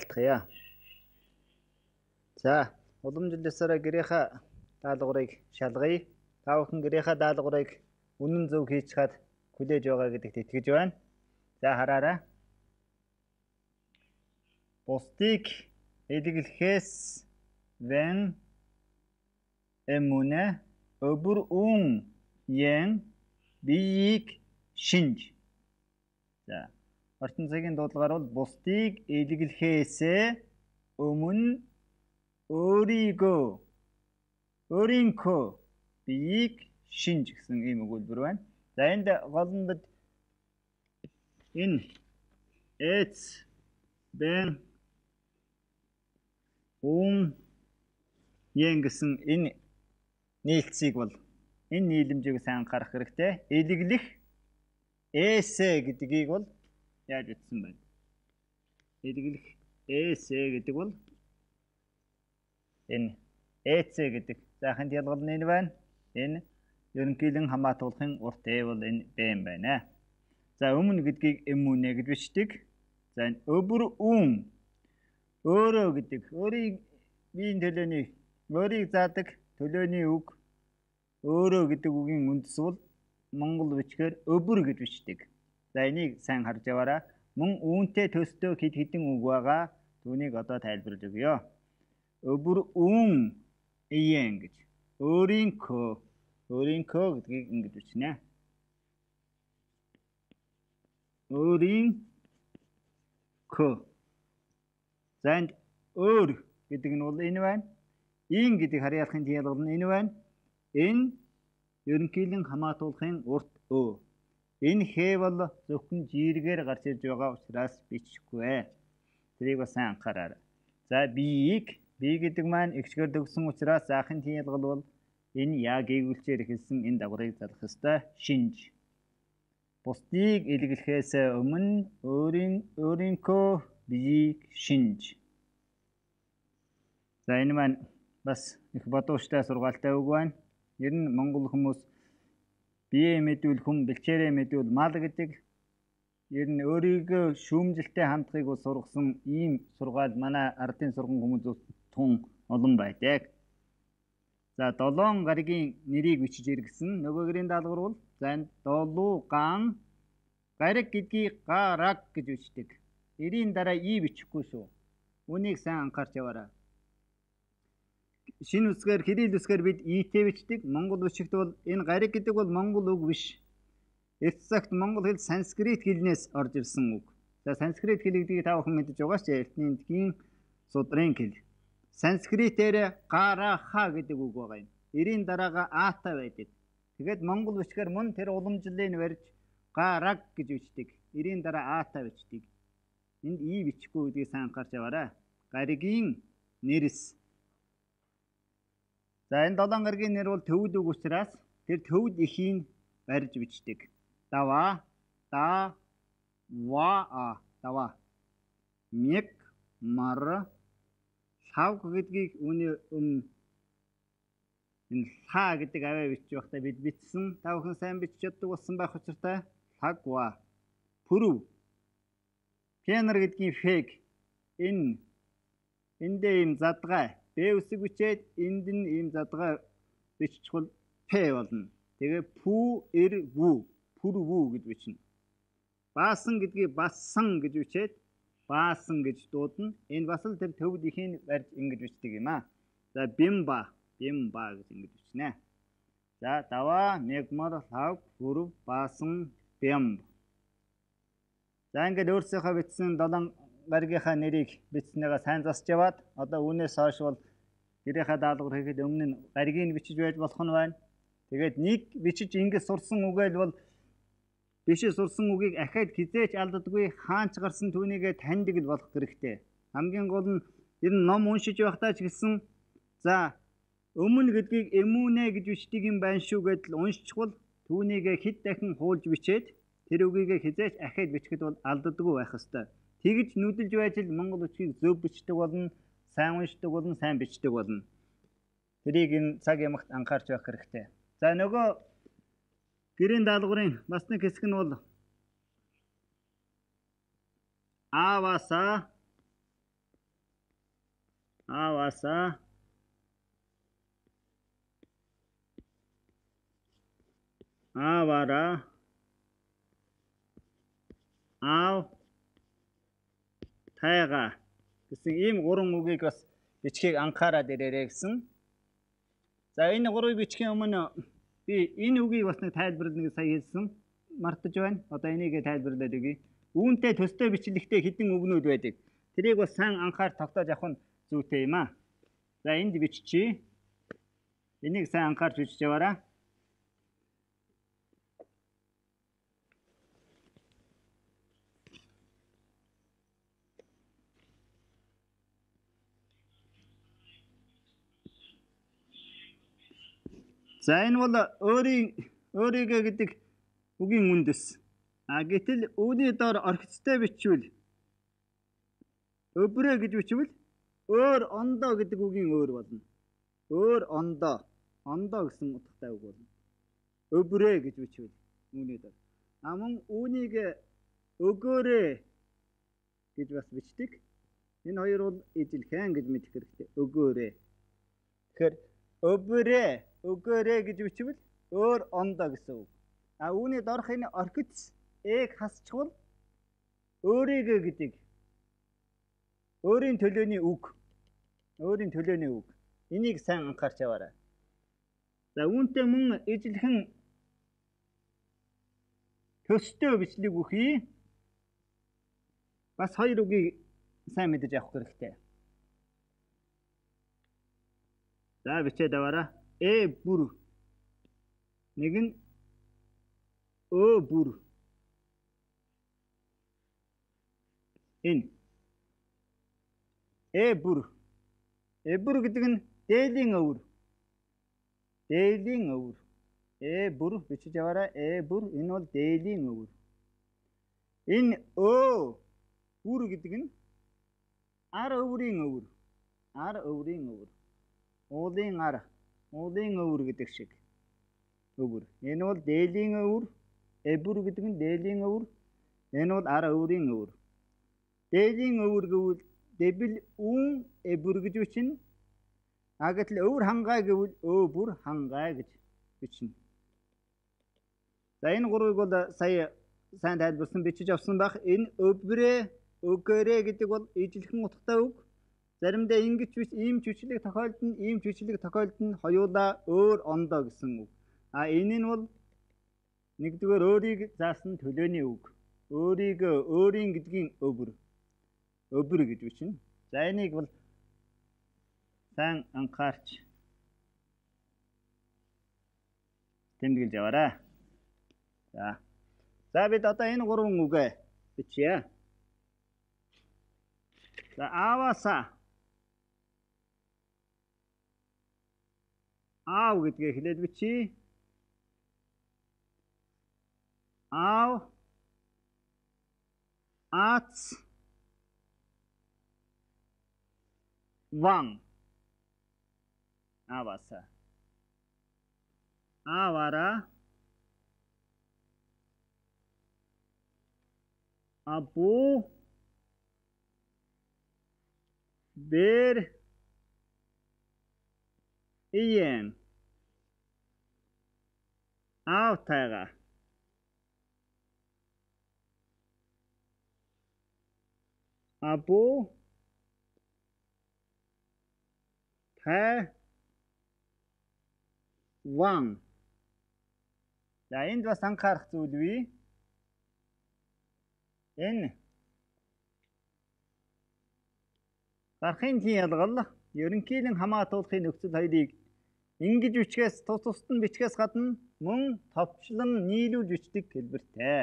айлтгая. За, уламжлалсараа гэрийнхаа даалгаврыг шалгая. Та бүхэн гэрийнхаа даалгаврыг үнэн зөв хийж хаад хүлээж байгаа гэдэгт итгэж байна. За хараарай. Бусдыг эдгэлхээс вэн эмүнэ öbür ün yen бийик шинж. За Ортон цагийн дуудлагаар бол бусдыг илгэлхээс өмнө өөрийгөө өөрийнхөө биеийг шинж гэсэн ийм өгүүлбэр байна. За энд гол нь бид энэ эц бэн ум ян гэсэн энэ нийлцгийг бол энэ нийлэмжийг сайн анхаарах хэрэгтэй. Илэглэх эсэ гэдгийг бол яаж утсан байна. Эргэлэх EC гэдэг бол энэ EC гэдэг заахын ялгал нь энэ байна. Энэ ерөнхийлэн хамаатуулахын урт э бол энэ BM байна. За өмнө гэдгийг эмүнэ гэж бичдэг. За энэ өвөр үн өөрөө гэдэг өөрийг биеийн төлөөний өөрийг заадаг төлөөний үг өөрөө гэдэг үгийн үндэс бол монгол бичгээр өвөр гэж бичдэг. За энийг сайн харж яваарай. Мөн үүнтэй төстөө хэд хэдэн үг байгаа. Түүнийг одоо тайлбарлаж өгье. Өвөр үн ийн гэж. Өөрийнхөө өөрийнхөө гэдгийг ингэж бичнэ. Өөрийнхөө. За энд өөр гэдэг нь бол энэ байна. Ин гэдэг харьяалахын ялгал нь энэ байна. Энэ ерөнхийдийн хамаатуулахын урт өө. Энэ хээ бол зөвхөн жиргээр гарч ирж байгаа учраас бичихгүй ээ. Тэрийг бас анхаараарай. За биеийг бие гэдэг маань ихшгэр дөгсөн учраас ахын тийлгэл бол энэ яг эгүүлчээр эхэлсэн энэ дагварыг залах ёстой. Шинж. Бусдыг илгэлхээс өмнө өөрийн өөрийнхөө биеийг шинж. За энэ маань бас их бодууштай сургаалтай үг байна. Ер нь монгол хүмүүс биеэ мэдвэл хүн бэлчээрээ мэдвэл мал гэдэг ер нь өөрийгөө шүүмжлэлтэй хандахыг бол сургасан ийм сургаал манай ардын сурган хүмүүс тун олон байдаг. За долоон гаригийн нэрийг бичиж иргэсэн. Нөгөө гэрийн даалгавар бол занд долуугаан гариг гэдгийг гараг гэж бичдэг. Эрийн дараа и бичихгүй шүү. Үнийг сайн анхаарч яваарай шинэ үсгээр хэрэл үсгээр бид ийтэй e бичдэг. Монгол үшигт бол энэ гариг гэдэг бол монгол үг биш. Эс цагт монгол хэл санскрит хэлнээс орж ирсэн үг. За санскрит хэлийг та бүхэн мэдж байгаа ч эртний эндгийн судрын хэл. Санскритээр гараха гэдэг үг байгаа юм. Эрийн дараага аата байдаг. Тэгээд монгол үсгээр мөн тэр уламжлалыг барьж гараг гэж бичдэг. Эрийн дараа аата бичдэг. Энд и e бичихгүй гэдгийг сайн анхаарч яваарай. Гаригийн нэрэс За энэ долоон гаргийн нэр бол төвд үг учраас тэр төвд ихийн барьж бичдэг. Дава, да, ва, а, дава. Мек, мар, лав гэдгийг үүний өмнө энэ лаа гэдэг аваа бичиж байхдаа бид бичсэн тавхан сайн бичиж чаддаг болсон байх учиртай лагва пүрв пианер гэдгийн фэг энэ эндээ юм задгай Б үсэг бичээд энд нь ийм задгаа биччихвэл П болно. Тэгээ пү эр вү пүр вү гэж бичнэ. Баасан гэдгийг бассан гэж бичээд баасан гэж дуудана. Энэ бас л тэр төвд ихийн барьж ингэж бичдэг юм аа. За бимба бимба гэж ингэж бичнэ. За даваа мегмар лав гүрв баасан бимба За ингээд өөрсдийнхөө бичсэн 7 баргийнхаа нэрийг бичснээгээ сайн засч яваад одоо үүнээс хойш бол гэрийнхаа даалгавар хийхэд өмнө нь гаригийг бичиж байж болох нь байна. Тэгээд нэг бичиж ингэж сурсан үгээл бол бишээ сурсан үгийг ахаад хизээч алддаггүй хаанч гарсан түүнийгээ таньдаг л болох хэрэгтэй. Хамгийн гол нь ер нь ном уншиж байхдаа ч гэсэн за өмнө гэдгийг эмүүнэ гэж бичдэг юм байна шүү гэдэл уншчихвал түүнийгээ хэд дахин хуулж бичээд тэр үгийгээ хизээч ахаад бичгэд бол алддаггүй байх хэвээр. Тэгж нүүдэлж байж л Монгол үчиг зөв бичдэг болно, сайн уншдаг болно, сайн бичдэг болно. Тэрийг энэ цаг ямагт анхаарч байх хэрэгтэй. За нөгөө гэрийн даалгаврын бас нэг хэсэг нь бол аваса аваса авара ав тайга гэсэн ийм гурван үгийг бас бичгийг анхаарад ирээрэй гэсэн. За энэ гурвыг бичгийн өмнө би энэ үгийг бас нэг тайлбарлана гэж сая хэлсэн. Мартаж байна. Одоо энийг тайлбарлаад өгье. Үүнтэй төстэй бичлэгтэй хідэн үгнүүд байдаг. Тэрийг бас сайн анхаар тогтоож авах нь зүйтэй юм аа. За энд биччихье. Энийг сайн анхаарч бичиж яваарай. За энэ бол өөрийн өөрийгөө гэдэг үгийн үндэс. А гэтэл үүний доор орхицтой бичвэл өврэ гэж бичвэл өөр ондоо гэдэг үгийн өөр болно. Өөр ондоо. Ондоо гэсэн утгатай үг болно. Өврэ гэж бичвэл үүний доор. А мөн үүнийг өгөөрэ гэж бас бичдэг. Энэ хоёр бол ижилхэн гэж мэдэх хэрэгтэй. Өгөөрэ. Тэгэхээр Öbürü, ögöre гэж бичвэл өөр ондоо гэсэн үг. А үүний дорх энэ орхиц эг хасчихвал өөрийгөө гэдэг өөрийн төлөөний үг. Өөрийн төлөөний үг. Энийг сайн анхаарч яваарай. За үүнтэй мөн ижилхэн төстэй бичлэг үхий. Бас хоёр үгийг сайн мэдэж авах хэрэгтэй. За бичээд аваарай. Э бүр. Нэг нь Ö бүр. Энэ. Э бүр. Э бүр гэдэг нь дээлийн өвөр. Дээлийн өвөр. Э бүр бичиж яваарай. Э бүр энэ бол дээлийн өвөр. Энэ Ö бүр гэдэг нь ар өврийн өвөр. Ар өврийн өвөр уулын ар, уулын өвөр гэдэг шиг өвөр. Энэ бол дээлийн өвөр, эбүр гэдэг нь дээлийн өвөр. Энэ бол ар өврийн өвөр. Дээлийн өвөр гэвэл дэбил үн эбүр гэж үчнэ. Агтл өвөр хангай гэвэл өө бүр хангай гэж үчнэ. За энэ гурвыг бол сая сайн тайлбарсан бичиж авсан баг. Энэ өврэ өгөрэ гэдэг бол ижилхэн утгатай үг. Заримдаа ингэж биш, ийм жүжиглэг тохиолдно, ийм жүжиглэг тохиолдно, хоёулаа өөр ондоо гэсэн үг. А энэ нь бол нэгдүгээр өөрийг заасан төлөөний үг. Өөрийгөө өөрийн гэдгийн өвөр. Өвөр гэж бичнэ. За энийг бол сайн анхаарч тэмдэглэж яваарай. За. За бид одоо энэ гурван үгэ бичье. За ааваасаа Augengeschnittwici. Au. Ats. Van. Avasa. Avara. Abu. Bir. Iyen. аавтайгаа або тай ван За энд бас анхаарах зүйл бий. Энэ гарахын тийм ялгал ерөнхийдэн хамаатуулахын нөхцөл хоёрыг ингэж бичгээс тус тусд нь бичгээс гадна мөн товчлон нийлүүлж бичдэг хэлбэртэй.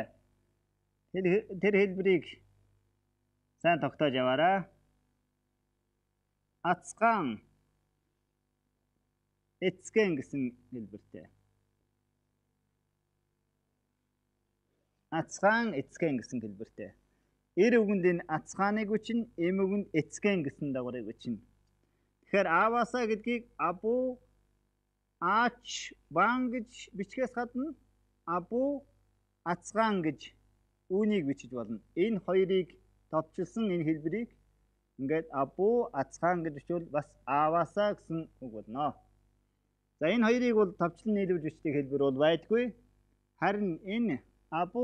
Тэр хэлбэрийг сайн тогтоож яваарай. Ацгаан эцгэн гэсэн хэлбэртэй. Ацгаан эцгэн гэсэн хэлбэртэй. Эр үгэнд энэ ацгааныг үчин, эм үгэнд эцгэн гэсэн дагаврыг үчин. Тэгэхээр авааса гэдгийг абу аач баан гэж бичгээс гадна абу ацгаан гэж үүнийг бичиж болно. Энэ хоёрыг товчлсон энэ хэлбэрийг ингээд абу ацгаан гэж бичвэл бас аваасаа гэсэн үг болно. За энэ хоёрыг бол товчлон нийлүүлж бичдэг хэлбэр бол байдгүй. Харин энэ абу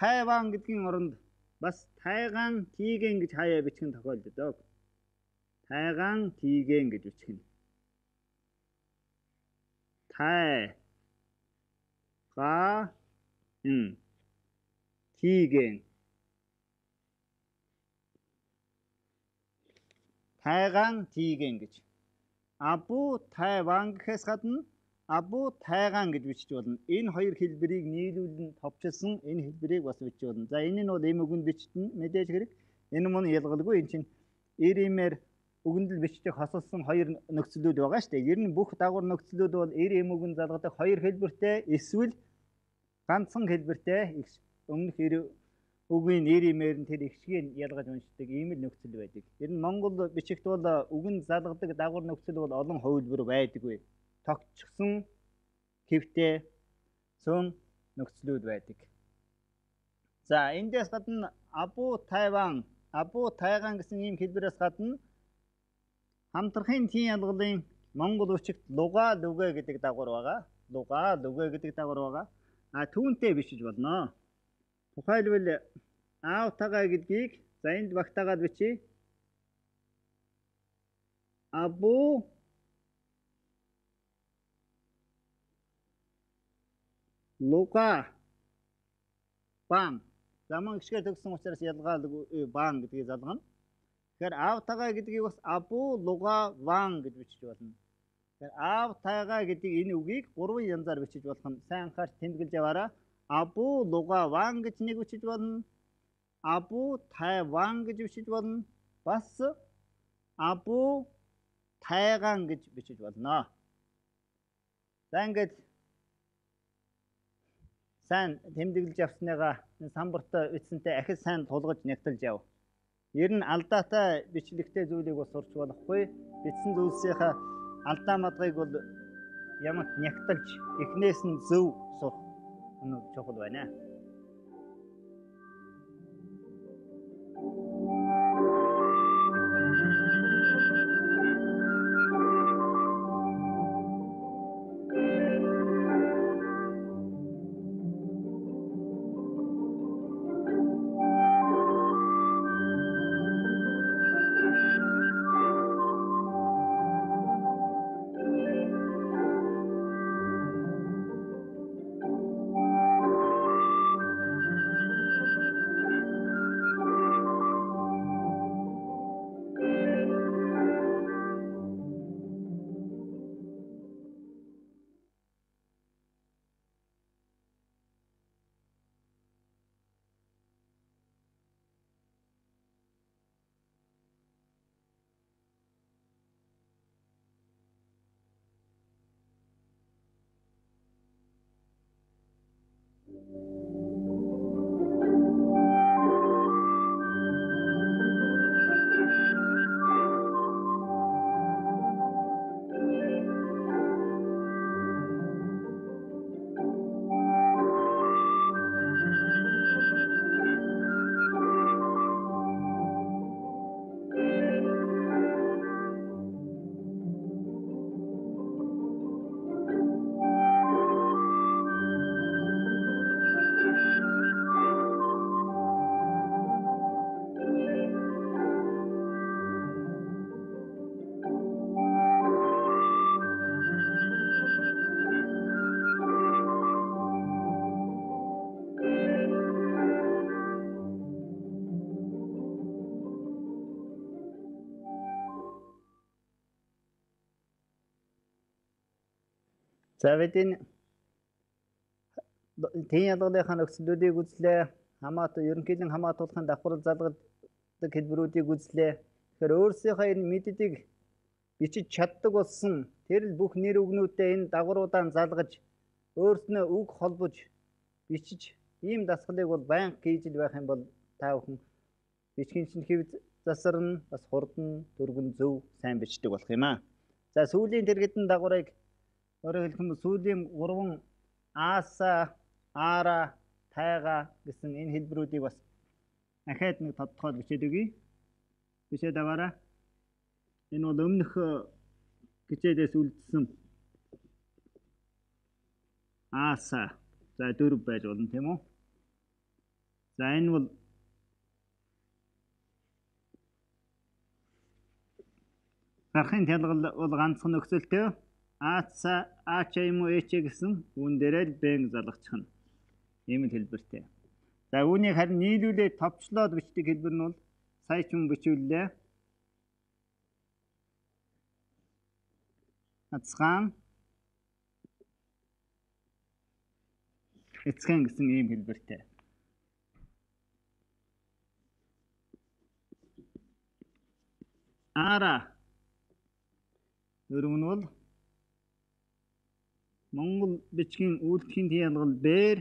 тайван гэдгийн оронд бас тайган тийгэн гэж хаяа бичгэн тохиолддог. Тайган тийгэн гэж бичгэн тай га ин тиген тайгаан тиген гэж абу тайван гэхээс гадна абу тайгаан гэж бичиж болно. Энэ хоёр хэлбэрийг нийлүүлэн товчлсон энэ хэлбэрийг бас бичиж болно. За энэ нь бол эм үгэнд бичсэн мэдээж хэрэг. Энэ мөн ялгалгүй энэ чинь иримэр өгөндөл бичдэг хосолсон хоёр нөхцөлүүд байгаа шүү дээ. Ер нь бүх дагуур нөхцөлүүд бол эр эм үгэн залгадаг хоёр хэлбэртэй эсвэл ганцхан хэлбэртэй өмнөх эр үгийн нэр имээр нь тэр ихшгийг ялгаж уншдаг ийм л нөхцөл байдаг. Ер нь Монгол бичигт бол үгэн залгадаг дагуур нөхцөл бол олон хувилбар байдаггүй. Тогтчихсон хэвтээ цөөн нөхцлүүд байдаг. За эндээс гадна Абу Тайван, Абу Тайган гэсэн ийм хэлбэрээс гадна хамтрахын тийм янгалын Монгол үчигт луга дүгэ гэдэг дагавар байгаа. Луга дүгэ гэдэг дагавар байгаа. А түүнтэй бичиж болно. Тухайлбал аав тагаа гэдгийг за энд багтаагаад бичиж Абу Лука бан заман гişгэр төгсөн учраас ялгаал э, бан гэдгийг залгана. Тэгэхээр аав тагаа гэдгийг бас абу луга ван гэж бичиж болно. Тэгэхээр аав тагаа гэдэг энэ үгийг гурван янзаар бичиж болох нь сайн анхаар тэмдэглэж яваараа абу луга ван гэж нэг бичиж болно. Абу тайван гэж бичиж болно. Бас абу тайган гэж бичиж болно. За ингээд сайн тэмдэглэж явсныгаа самбарт үтсэнтэй ахил сайн тулгаж нягталж яв. Ер нь алдаатай бичлэгтэй зүйлийг бас сурч болохгүй. Бичсэн зүйлсийнхаа алдаа мадгыг бол ямагт нягталж эхнээс нь зөв сурах нь чухал байна. Завэдин тэн ядгалынхаа нөхцөлүүдийг үзлээ. Хамаат ерөнхийдэн хамаатуулахын давхар залгадаг хэлбэрүүдийг үзлээ. Тэгэхээр өөрсдийнхөө энэ мэддэг бичиж чаддаг болсон тэр л бүх нэр үгнүүдэд энэ дагваруудаа залгаж өөрснөө үг холбож бичиж ийм дасгалыг бол баян хийжл байх юм бол та бүхэн бичгийн чинь хэв засарна бас хурдан дөрвөн зөв сайн бичдэг болох юм аа. За сүүлийн тэрэгдэн дагварыг Өөрөөр хэлэх юм бол сүүлийн 3 ааса, аара, тайга гэсэн энэ хэлбэрүүдийг бас дахиад нэг тодтоход бичээд өгье. Бичээд аваарай. Энэ бол өмнөх э, гिचээдээс үлдсэн ааса. За дөрв байж болно тийм үү? За энэ бол Архын тялгал бол ганцхан нөхцөлтэй. Аца аач юм уу ээч гэсэн үүн дээрэл бэн залгачих нь. Ийм л хэлбэртэй. За үүнийг харин нийлүүлээд товчлоод бичдэг хэлбэр нь бол сая ч юм бичүүллээ. Хацхан эцгэн гэсэн ийм хэлбэртэй. Ара. Өөрөөр нь бол Монгол бичгийн үйлдэхийн хяналгал бээр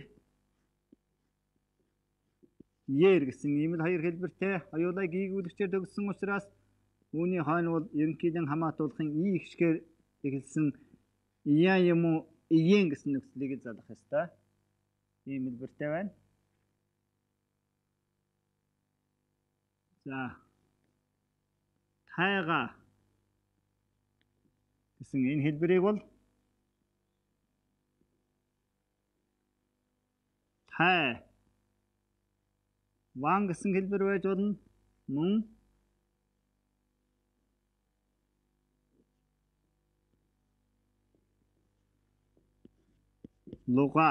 ер гэсэн ийм л хоёр хэлбэртэй аюулаа гүйгүүлэгчээр төгссөн учраас үүний хойно бол ерөнхийдэн хамаатуулахын и ихшгээр эхэлсэн ия юм уу иен гэсэн нөхцөлийг залах ёстой. Ийм хэлбэртэй байна. За тайга гэсэн энэ хэлбэрийг бол хай ван гэсэн хэлбэр байж болно мөн луга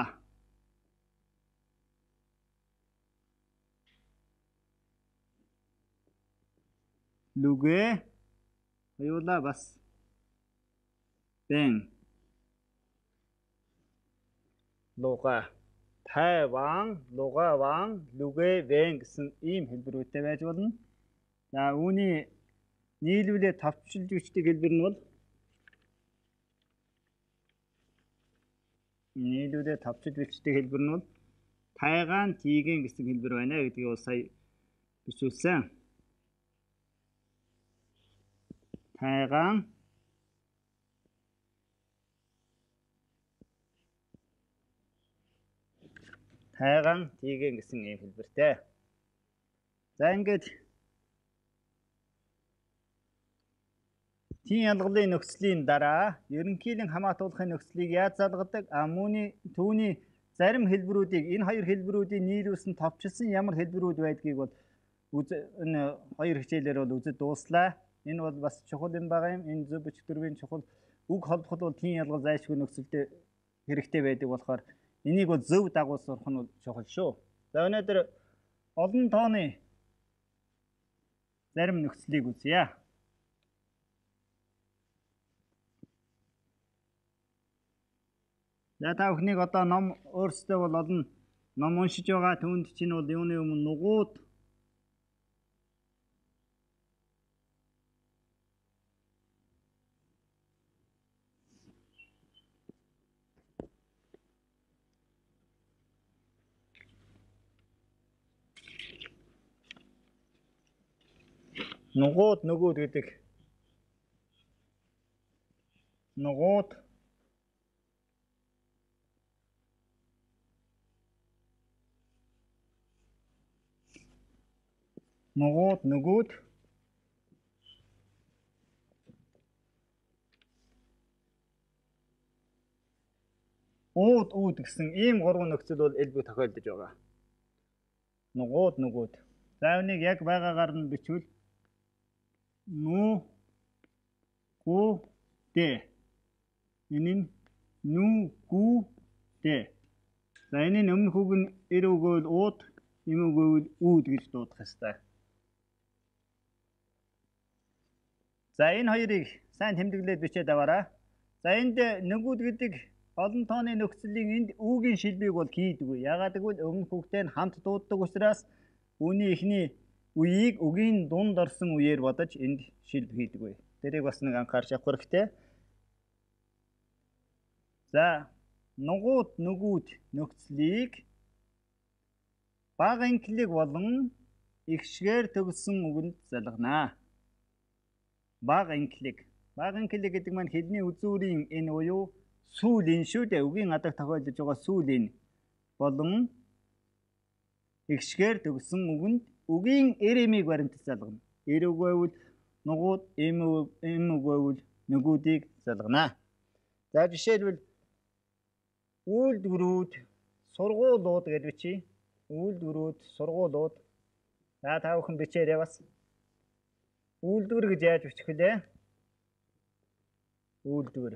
лүгэ хоёулаа бас бэн луга хай ван, луга ван, лүгэ вэн гэсэн ийм хэлбэрүүдтэй байж болно. За үүний нийлүүлээ товчлж бичдэг хэлбэр нь бол нийлүүлээ товчлж бичдэг хэлбэр нь бол тайгаан тийгэн гэсэн хэлбэр байна гэдгийг бол сая бичүүлсэн. Тайгаан тайгаан тийгэн гэсэн ийм хэлбэртэй. За ингээд Тийм ялгалын нөхцөлийн дараа ерөнхийдийн хамаатуулахын нөхцөлийг яаж залгадаг аммуны түүний зарим хэлбэрүүдийг энэ хоёр хэлбэрүүдийн нийлүүлсэн товчлсон ямар хэлбэрүүд байдгийг бол энэ хоёр хичээлээр бол үзэж дууслаа. Энэ бол бас чухал юм байгаа юм. Энэ зөв бичвэрийн чухал үг холбоход бол тийм ялгал зайлшгүй нөхцөлд хэрэгтэй байдаг болохоор Энийг бол зөв дагуу сурах нь чухал шүү. За өнөөдөр олон тооны зарим нөхцөлийг үзье. За та бүхнийг одоо ном өөрсдөө бол олон ном уншиж байгаа түүнд чинь бол юуны өмнө нугууд нугууд нөгөөд гэдэг нугууд нугууд нөгөөд ууд ууд гэсэн ийм гурван нөхцөл бол элбэг тохиолдож байгаа. Нугууд нөгөөд. За үнийг яг байгаагаар нь бичвэл ну ку дэ. Энэ нь ну ку дэ. За энэ нь өмнөх үг нь эр өгөөл ууд, эм өгөөл үүд гэж дуудах хэвээр. За энэ хоёрыг сайн тэмдэглээд бичээд аваарай. За энд нөгүүд гэдэг олон тооны нөхцөлийн энд үүгийн шилбийг бол хийдэг. Ягаад гэвэл өмнөх үгтэй нь хамт дууддаг учраас үүний эхний үеийг үгийн дунд орсон үеэр бодож энд шил хийдэггүй. Тэрийг бас нэг анхаарч авах хэрэгтэй. За нугууд нүгүүд нөхцөлийг баг инклиг болон ихшгээр төгссөн үгэнд залгана. Баг инклиг. Баг инклиг гэдэг маань хэлний үзүүрийн энэ буюу сүүл энэ шүү дээ. Үгийн адаг тохиолдож байгаа сүүл энэ болон ихшгээр төгссөн үгэнд үгийн эремийг баримтж залгана. Эрэг байвал нугууд, эмэг байвал нөгүүдийг залгана. За жишээлбэл үйлдвэрүүд, сургуулиуд гэж бичиж, үйлдвэрүүд, сургуулиуд за та бүхэн бичээрэй бас. Үйлдвэр гэж яаж бичих вүлээ? Үйлдвэр.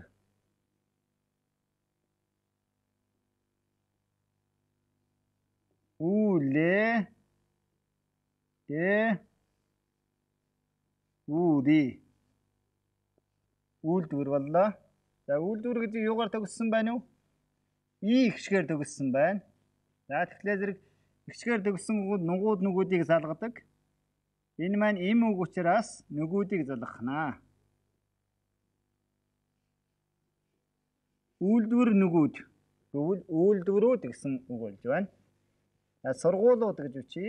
Үлээ Тэ ууди үйлдвэр боллоо. За үйлдвэр гэдэг юугаар төгссөн байна уу? И ихшгээр төгссөн байна. За тэгэхээр зэрэг ихшгээр төгссөн нугууд нүгүүдийг залгадаг. Энэ маань им үг учраас нүгүүдийг залгахнаа. Үйлдвэр нүгүүд тэгвэл үйлдвэрүүд гэсэн үг болж байна. За сургуулиуд гэж үчи.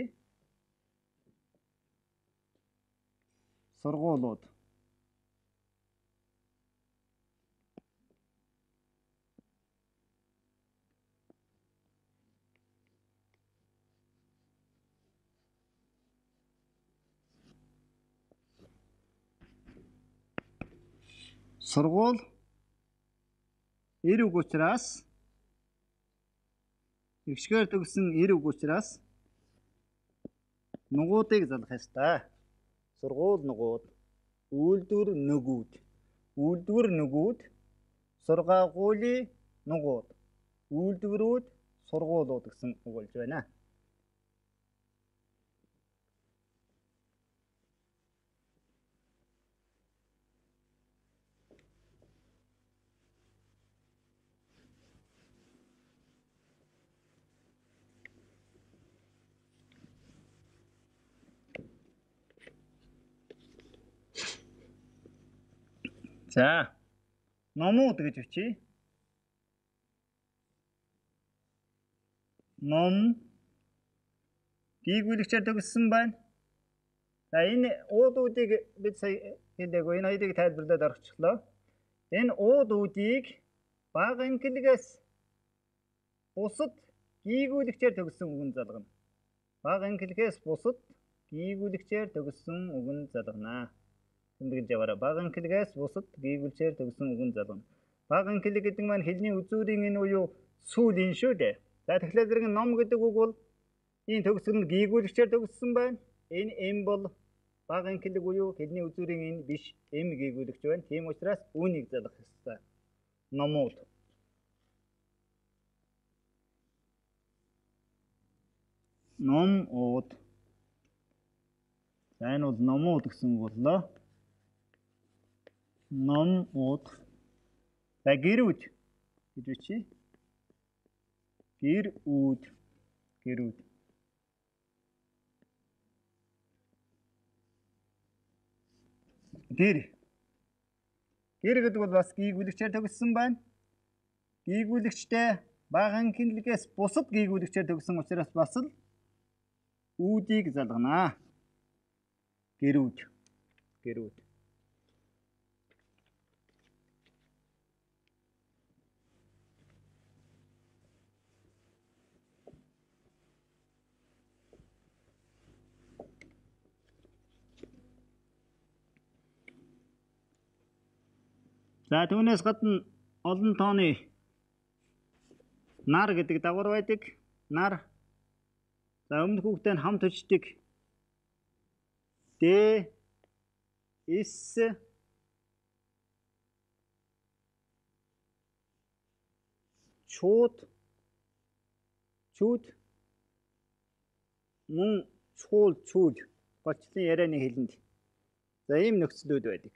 сургуулиуд сургууль эрэг учраас эгшгээр төгсөн эрэг учраас нугуудыг залах ёстой сургуулиуд үйлдвэр нөгөөд үйлдвэр нөгөөд сургагуулийн нугууд үйлдвэрүүд сургуулиуд гэсэн үг болж байна. За. Номууд гэж өчье. Ном гүйгүүлэгчээр төгссөн байна. За энэ уудуудыг бид сая хэлээгүй. Энэ хоёрыг тайлбарлаад орчихлоо. Энэ уудуудыг баг инглигээс бусад гүйгүүлэгчээр төгссөн үгэн залгана. Баг инглигээс бусад гүйгүүлэгчээр төгссөн үгэн залгана тэмдэглэж яваарай. Баг анхлэгээс бусад гүйвэлчээр төгсөн үгэн залуу. Баг анхлэг гэдэг маань хэлний үзүүрийн энэ уу сүүл энэ шүү дээ. За тэгэхээр зэрэг ном гэдэг үг бол энэ төгсгөн гүйвэлчээр төгссөн байна. Энэ эм бол баг анхлэг уу хэлний үзүүрийн энэ биш эм гүйвэлч байна. Тийм учраас үүнийг залах ёстой. Номууд ном ууд за энэ бол номууд гэсэн үг боллоо ном ууд за гэр үүд гэж үчи гэр үүд гэр үүд гэр гэр гэдэг бол бас гүйгүүлэгчээр төгссөн байна гүйгүүлэгчтэй баган хинлэгээс бусад гүйгүүлэгчээр төгссөн учраас бас л үүдийг залгана гэр үүд гэр үүд За түүнээс гадна олон тооны нар гэдэг дагавар байдаг. Нар за өмнөх хүүхдтэй хамт өчдөг. Д С чууд чууд мөн чуул чууд болчлын ярианы хэлэнд за ийм нөхцлүүд байдаг.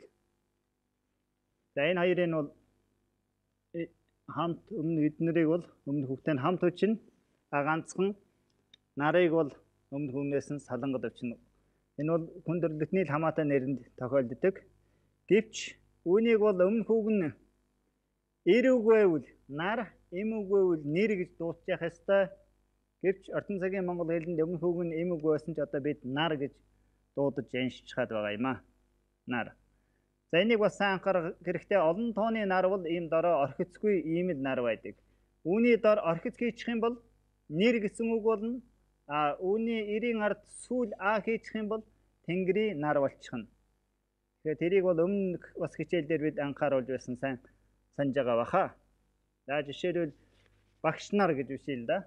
За энэ хоёрын бол э, хамт өмнө эднэрийг бол өмнө хөвгтэй хамт учрын а ганцхан нарыг бол өмнө хүмүүнээс нь салангад очно. Энэ бол хүндрэлтний хамаатай нэрэнд тохиолддог. Гэвч үүнийг бол өмнө хүүгэн эрүүгүйвэл нар, эмүүгүйвэл нэр гэж дуусчих ёстой. Гэвч орчин цагийн монгол хэлэнд өмнө хүүгэн эмүүгүй байсан ч одоо бид нар гэж дуудаж яншчихад байгаа юм аа. Нар. За энийг бас сайн анхаарах хэрэгтэй. Олон тооны нар бол ийм дорой орхицгүй ийм л нар байдаг. Үүний дор орхиц хийчих юм бол нэр гэсэн үг болно. А үүний эрийн ард сүүл а хийчих юм бол тэнгэрийн нар болчихно. Тэгэхээр тэрийг бол өмнө бас хичээлдэр бид анхааруулж байсан сайн санаж байгаа баха. За жишээлбэл багш нар гэж үсэй л да.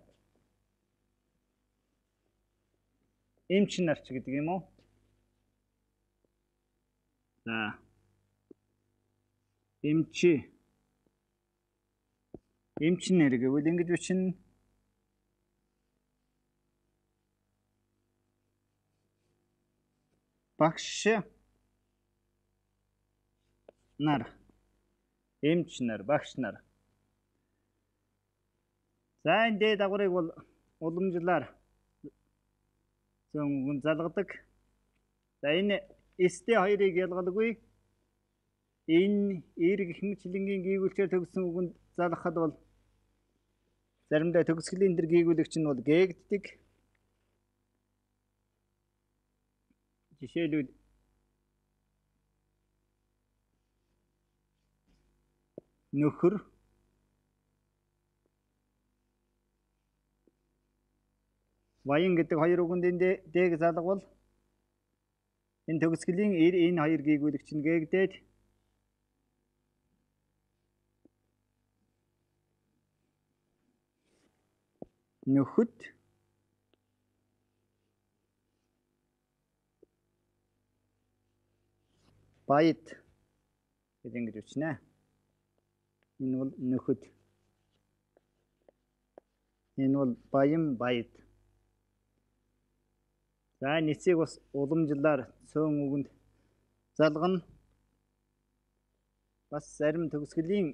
Эмч нарч гэдэг юм уу? За эмчи эмч нэр гэвэл ингэж бичнэ багш нар эмч нар багш нар за энэ дээд дагаврыг бол уламжлаар зөв залгадаг за энэ эсдэ хоёрыг ялгалгүй энэ эрг хэмжлэнгийн гүйгүүлчээр төгссөн үгэнд залгахад бол заримдаа төгсгөлийн төр гүйгүүлэгч нь бол гээгддэг. Жишээлбэл нөхөр ваян гэдэг хоёр үгэнд дэг залгавал энэ төгсгөлийн эр энэ хоёр гүйгүүлэгч нь гээгдээд нөхөд байд гэж ингэж үчнэ. Энэ бол нөхөд. Энэ бол баян байд. За нэцийг бас уламжлаар цөөн үгэнд залгана. Бас зарим төгсгөлийн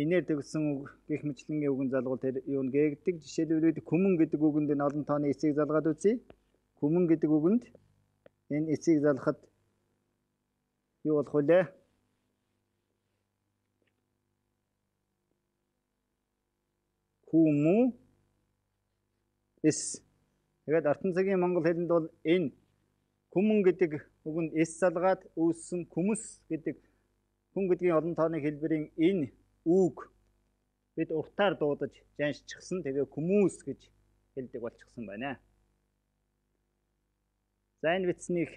инээр төгсөн гих мэтлэнгийн үгэн залгуул тэр юу нэгдэг жишээлбэл хүмүн гэдэг үгэнд энэ олон тооны эцийг залгаад үзье. Хүмүн гэдэг үгэнд энэ эцийг залхад юу болох вүлээ? Хүмү эс. Тэгээд артан цагийн монгол хэлэнд бол энэ хүмүн гэдэг үг нь эс залгаад үүссэн хүмүс гэдэг хүн гэдгийн олон тооны хэлбэрийн энэ үг бид уртаар дуудаж жаншчихсан тэгээ хүмүүс гэж хэлдэг болчихсон байна. За энэ битснийг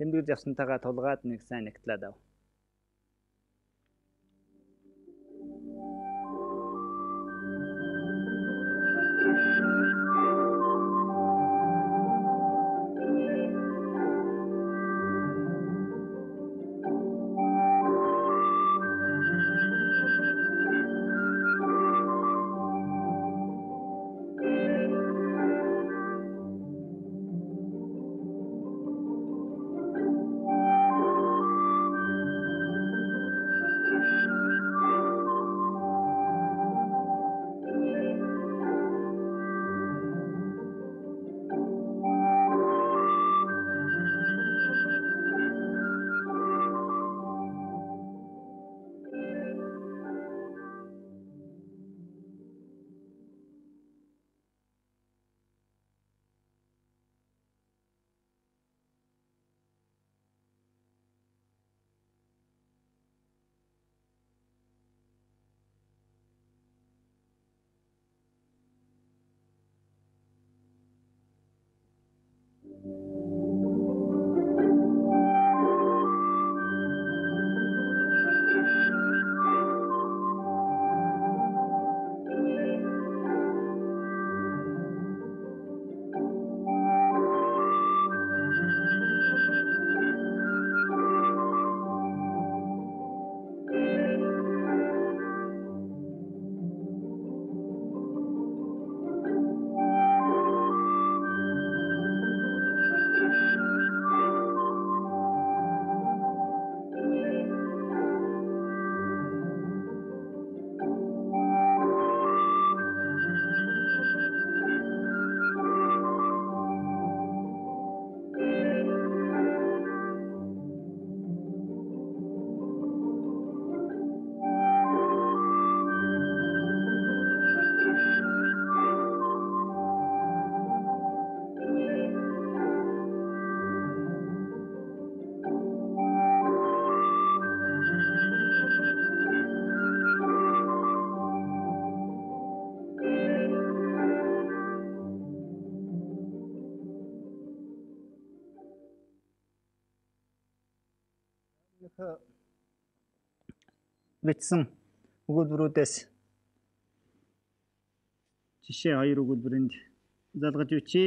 тэмдэглэж явсантайгаа тулгаад нэг сайн нэгтлээд ав. бичсэн өгүүлбэрүүдээс жишээ хоёр өгүүлбэрэнд залгаж үчи.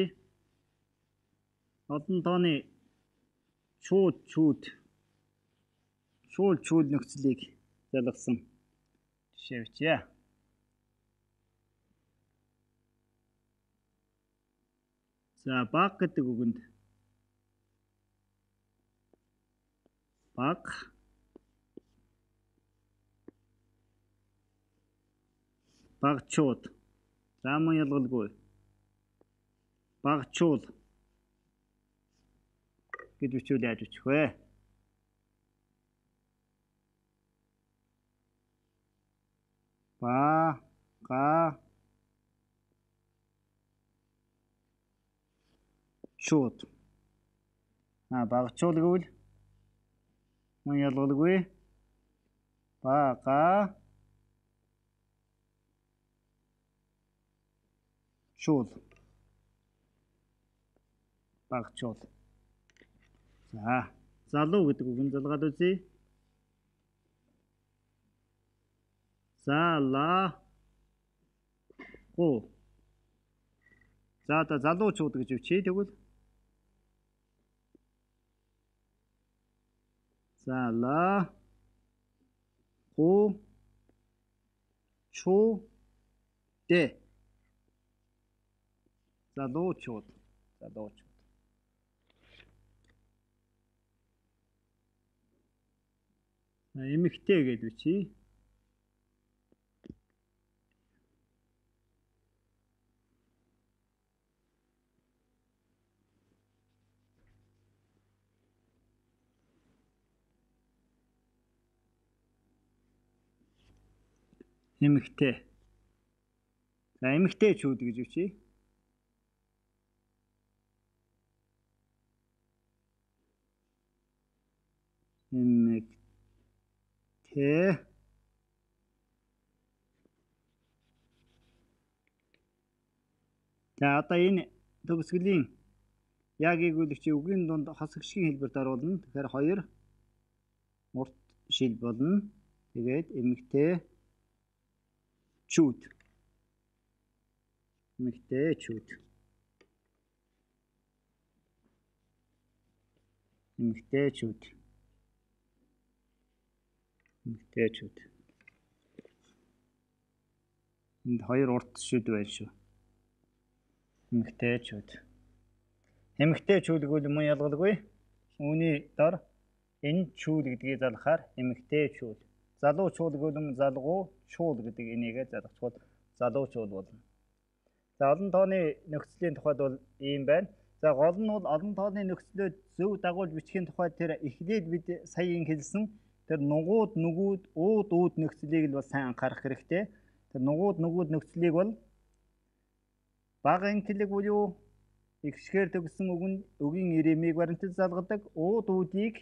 Олон тооны шууд шууд шууд шууд нөхцөлийг залгасан жишээ бичье. За баг гэдэг үгэнд баг багчууд замын ялгалгүй багчуул гэж бичвэл яаж бичих вэ? ба га чууд а багчуул гэвэл мөн ялгалгүй ба га шуул багчуул за залуу гэдэг үгэн залгаад үзье за ла гу за та залуучууд гэж үчи тэгвэл за ла гу чу дэ залуучууд залуучууд эмэгтэй гэж бичиж эмэгтэй. За эмэгтэйчүүд гэж үчи. эмэгтэй За одоо энэ төгсгөлийн яг эгүүлэгчийн үгийн дунд хосгшгийн хэлбэрт оруулна. Тэгэхээр хоёр урт шил болно. Тэгээд эмэгтэй чүүд эмэгтэй чүүд эмэгтэй чүүд эмгтээчүүд. Энд хоёр урт шүд байна шүү. Эмгтээчүүд. Эмгтээчүүдгүй мөн ялгалгүй. Үүний дор энэ чүүл гэдгийг залхаар эмгтээчүүд. Залуу чүүл гөлөн залгуу чүүл гэдэг энийгээ залгачвал залуу чүүл болно. За олон тооны нөхцөлийн тухайд бол ийм байна. За гол нь бол олон тооны нөхцөлөө зөв дагуулж бичих тухай тэр эхлээд бид саяхан хэлсэн Тэр нугууд нүгүүд ууд ууд нөхцөлийг л бол сайн анхаарах хэрэгтэй. Тэр нугууд нүгүүд нөхцөлийг бол бага интеллиг буюу ихшгээр төгсөн үгэнд үгийн ирэмийг баримтд залгадаг ууд уудыг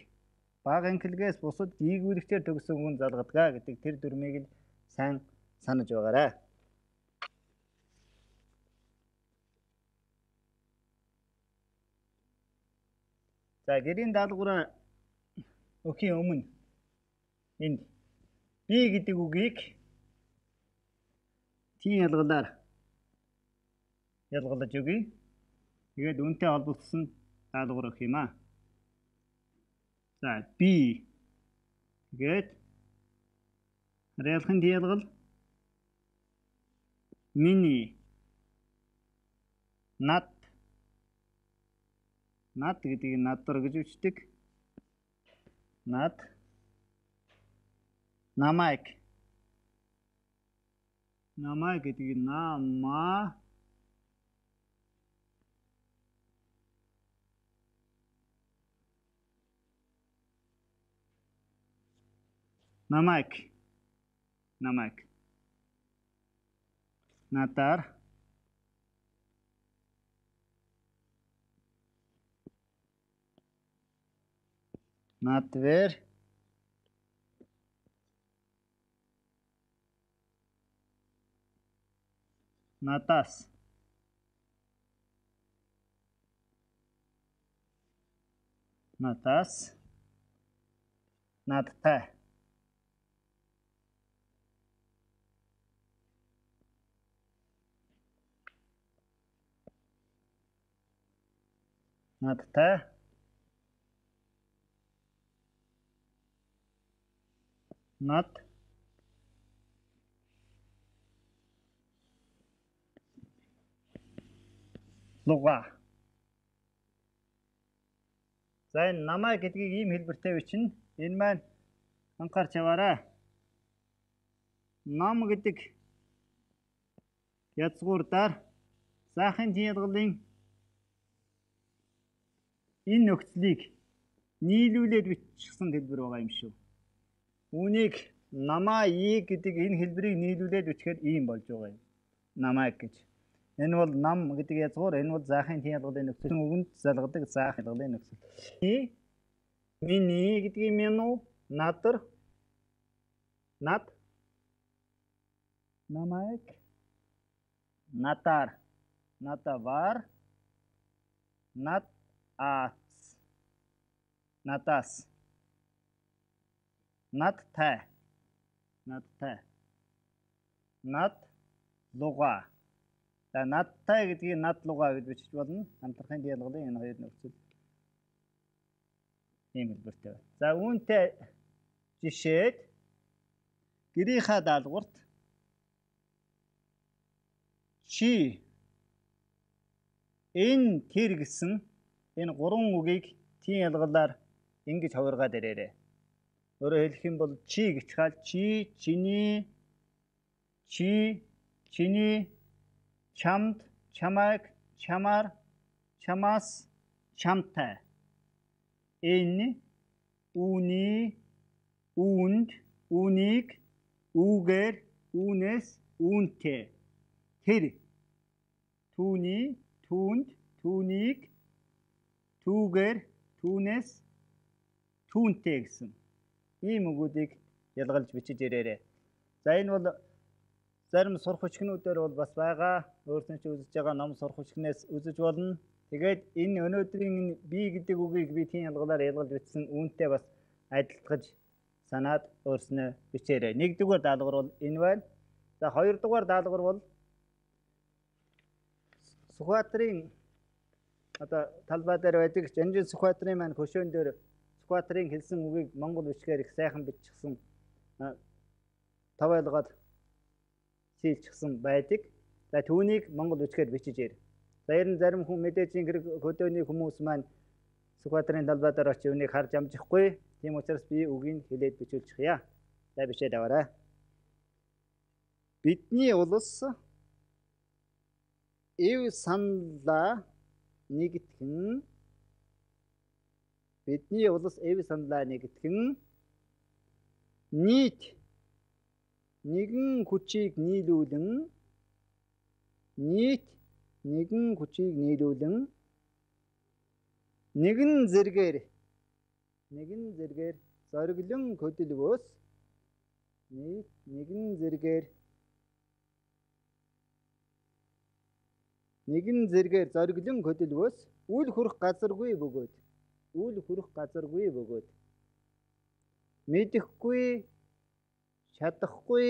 бага интеллигээс бусад гүйгүүлэгчээр төгсөн үгэнд залгадаг гэдэг тэр дүрмийг л сайн санаж байгаарай. За гэрийн даалгавраа өхийн өмнө энд би гэдэг үгийг тийм ялгалаар ялгалж өгье. Тэгээд үнтэй холбогдсон даалгавар өгөх юм аа. За би тэгээд харьяалхын ялгал миний над над гэдэг нь надар гэж үчдэг. Над namak namak etigi nama namak namak natar natver на таз. На таз. Над Т. Над Т. Над Т. луга. За энэ намаа гэдгийг ийм хэлбэртэй бичнэ. Энэ маань анхаарч яваарай. Нам гэдэг язгуурдаар заахын тэнэлгийн энэ нөхцөлийг нийлүүлээд бичсэн хэлбэр байгаа юм шүү. Үнийг намаа и гэдэг энэ хэлбэрийг нийлүүлээд бичгээр ийм болж байгаа юм. Намаа гэж. Энэ бол нам гэдэг язгуур, энэ бол заахын тийм ялгалын нөхцөл үгэнд залгадаг заах ялгалын нөхцөл. Миний гэдгийг минь үү? Натар над намайг натар натавар нат ац натас наттай наттай нат луга За надтай гэдгийг над лугаа гэж бичих болно. Хамтрахын диалгалын энэ хоёр нөхцөл ийм хэлбэртэй байна. За үүнтэй жишээд гэрийнхаа даалгаварт чи энэ тэр гэсэн энэ гурван үгийг тийм ялгалаар ингэж хувиргаад ирээрээ. Өөрөөр хэлэх юм бол чи гэж хаал чи, чиний, чи, чиний чамд, чамайг, чамаар, чамаас, чамтай. Энэ үний үнд, үнийг, үгээр, үнээс, үнтэй. Тэр түүний, түүнд, түүнийг, түүгээр, түүнээс, түүнтэй гэсэн ийм өгүүдийг ялгалж бичиж ирээрээ. За энэ бол Зарим сурах хүчнүүдээр бол бас байгаа. Өөрсөн чи үзэж байгаа ном сурах хүчнээс үзэж болно. Тэгээд энэ өнөөдрийн би гэдэг үгийг би тийм ялгалаар ялгалж бичсэн үүнтэй бас адилтгаж санаад өөрснөө бичээрэй. Нэгдүгээр даалгавар бол энэ байна. За хоёрдугаар даалгавар бол Сүхбаатарын одоо талбай дээр байдаг Жанжин Сүхбаатарын маань хөшөөн дээр Сүхбаатарын хэлсэн үгийг монгол бичгээр их сайхан бичсэн тавайлгаад шилжчихсэн байдаг. За түүнийг Монгол үсгээр бичиж ирэв. За ер нь зарим хүн мэдээж ингэрэг хөдөөний хүмүүс маань Сүхбаатарын талбай дээр очиж үнийг харж амжихгүй. Тийм учраас би үгийг хилээд бичүүлчихъя. За бичээд аваарай. Бидний улс ив санала нэгтгэн бидний улс ив санала нэгтгэн нийт нэгэн хүчийг нийлүүлэн нийт нэгэн хүчийг нийлүүлэн нэгэн зэргээр нэгэн зэргээр зориглон хөдөлгөөс нийт нэгэн зэргээр нэгэн зэргээр зориглон хөдөлгөөс үл хүрэх газаргүй бөгөөд үл хүрэх газаргүй бөгөөд мэдэхгүй чадахгүй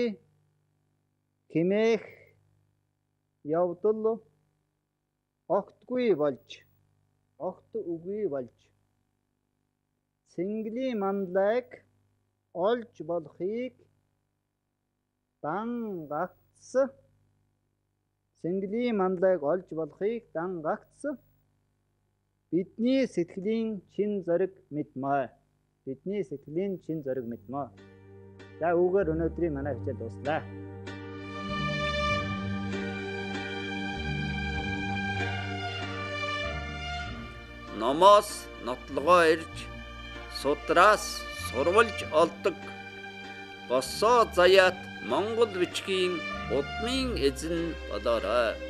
хэмээх явдал огтгүй болж огт үгүй болж цэнглийн манлайг олж болохыг дан гагц цэнглийн манлайг олж болохыг дан гагц бидний сэтгэлийн чин зориг мэдмээ бидний сэтгэлийн чин зориг мэдмээ За үүгээр өнөөдрийн манай хичээл дуслаа. Номоос нотлогоо ирж судраас сурвалж олдог боссоо заяат Монгол бичгийн удмын эзэн болоорой.